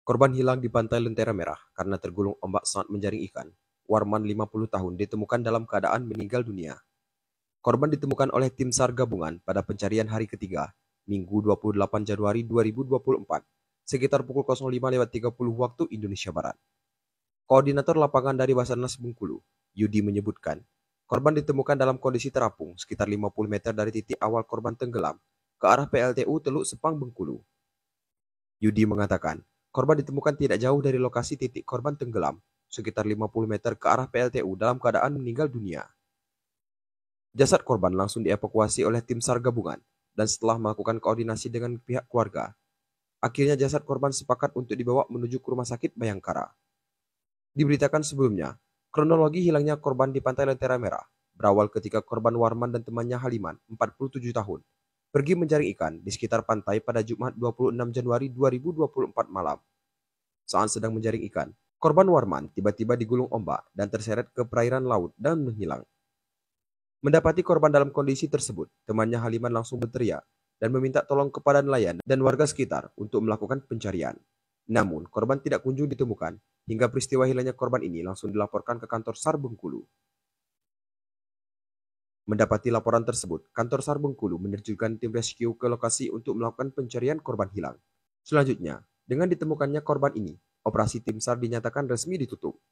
Korban hilang di pantai Lentera Merah karena tergulung ombak saat menjaring ikan. Warman 50 tahun ditemukan dalam keadaan meninggal dunia. Korban ditemukan oleh tim SAR gabungan pada pencarian hari ketiga, Minggu 28 Januari 2024, sekitar pukul 05.30 waktu Indonesia Barat. Koordinator lapangan dari Basarnas Bengkulu, Yudi menyebutkan, korban ditemukan dalam kondisi terapung sekitar 50 meter dari titik awal korban tenggelam ke arah PLTU Teluk Sepang Bengkulu. Yudi mengatakan, Korban ditemukan tidak jauh dari lokasi titik korban tenggelam, sekitar 50 meter ke arah PLTU dalam keadaan meninggal dunia. Jasad korban langsung dievakuasi oleh tim SAR gabungan dan setelah melakukan koordinasi dengan pihak keluarga, akhirnya jasad korban sepakat untuk dibawa menuju ke rumah sakit Bayangkara. Diberitakan sebelumnya, kronologi hilangnya korban di pantai Lentera Merah berawal ketika korban Warman dan temannya Haliman, 47 tahun, pergi menjaring ikan di sekitar pantai pada Jumat 26 Januari 2024 malam. Saat sedang menjaring ikan, korban Warman tiba-tiba digulung ombak dan terseret ke perairan laut dan menghilang. Mendapati korban dalam kondisi tersebut, temannya Haliman langsung berteriak dan meminta tolong kepada nelayan dan warga sekitar untuk melakukan pencarian. Namun, korban tidak kunjung ditemukan hingga peristiwa hilangnya korban ini langsung dilaporkan ke kantor SAR Bengkulu. Mendapati laporan tersebut, kantor SAR Bengkulu menerjunkan tim rescue ke lokasi untuk melakukan pencarian korban hilang. Selanjutnya, dengan ditemukannya korban ini, operasi tim SAR dinyatakan resmi ditutup.